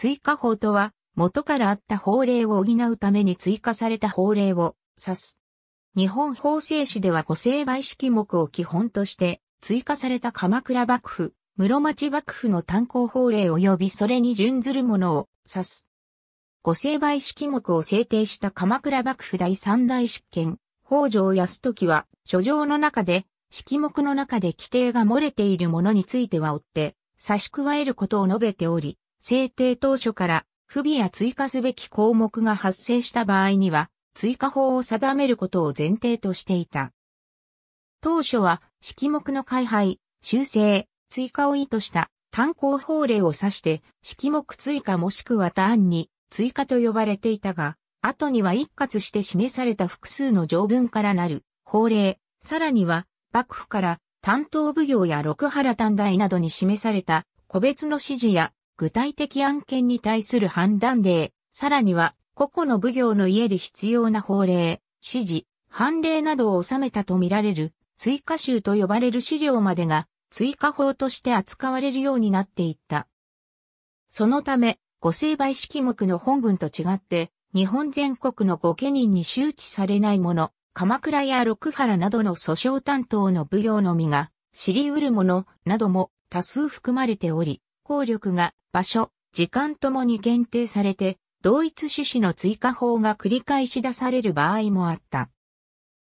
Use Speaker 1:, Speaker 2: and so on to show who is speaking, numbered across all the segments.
Speaker 1: 追加法とは、元からあった法令を補うために追加された法令を指す。日本法制史では古成敗式目を基本として、追加された鎌倉幕府、室町幕府の炭鉱法令及びそれに準ずるものを指す。古成敗式目を制定した鎌倉幕府第三大執権、北条泰時は、書状の中で、式目の中で規定が漏れているものについては追って、差し加えることを述べており、制定当初から不備や追加すべき項目が発生した場合には、追加法を定めることを前提としていた。当初は、式目の改廃、修正、追加を意図した単行法令を指して、式目追加もしくは単に追加と呼ばれていたが、後には一括して示された複数の条文からなる法令、さらには幕府から担当奉行や六原短大などに示された個別の指示や具体的案件に対する判断例、さらには個々の奉行の家で必要な法令、指示、判例などを収めたとみられる追加集と呼ばれる資料までが追加法として扱われるようになっていった。そのため、御成敗式目の本文と違って、日本全国の御家人に周知されないもの、鎌倉や六原などの訴訟担当の奉行のみが、知り得るものなども多数含まれており、効力が場所、時間ともに限定されて、同一種子の追加法が繰り返し出される場合もあった。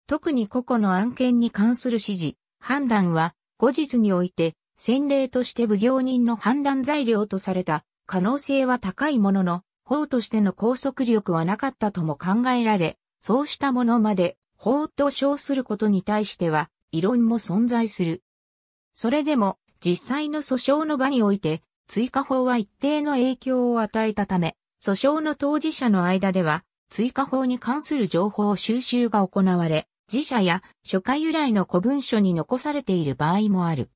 Speaker 1: 特に個々の案件に関する指示、判断は、後日において、先例として奉行人の判断材料とされた可能性は高いものの、法としての拘束力はなかったとも考えられ、そうしたものまで法と称することに対しては異論も存在する。それでも実際の訴訟の場において追加法は一定の影響を与えたため、訴訟の当事者の間では、追加法に関する情報収集が行われ、自社や初回由来の古文書に残されている場合もある。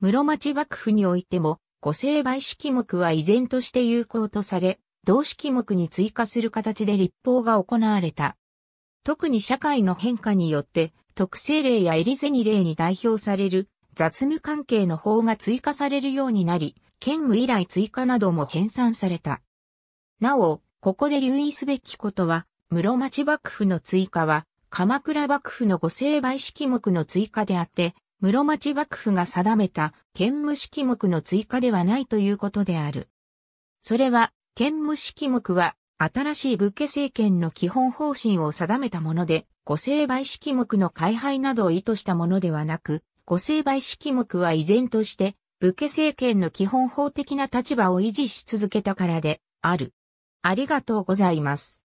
Speaker 1: 室町幕府においても、五成倍式目は依然として有効とされ、同式目に追加する形で立法が行われた。特に社会の変化によって、特性例やエリゼニ例に代表される雑務関係の法が追加されるようになり、兼務以来追加なども編纂された。なお、ここで留意すべきことは、室町幕府の追加は、鎌倉幕府の御成敗式目の追加であって、室町幕府が定めた兼務式目の追加ではないということである。それは、兼務式目は、新しい武家政権の基本方針を定めたもので、御成敗式目の改廃などを意図したものではなく、御成敗式目は依然として、武家政権の基本法的な立場を維持し続けたからである。ありがとうございます。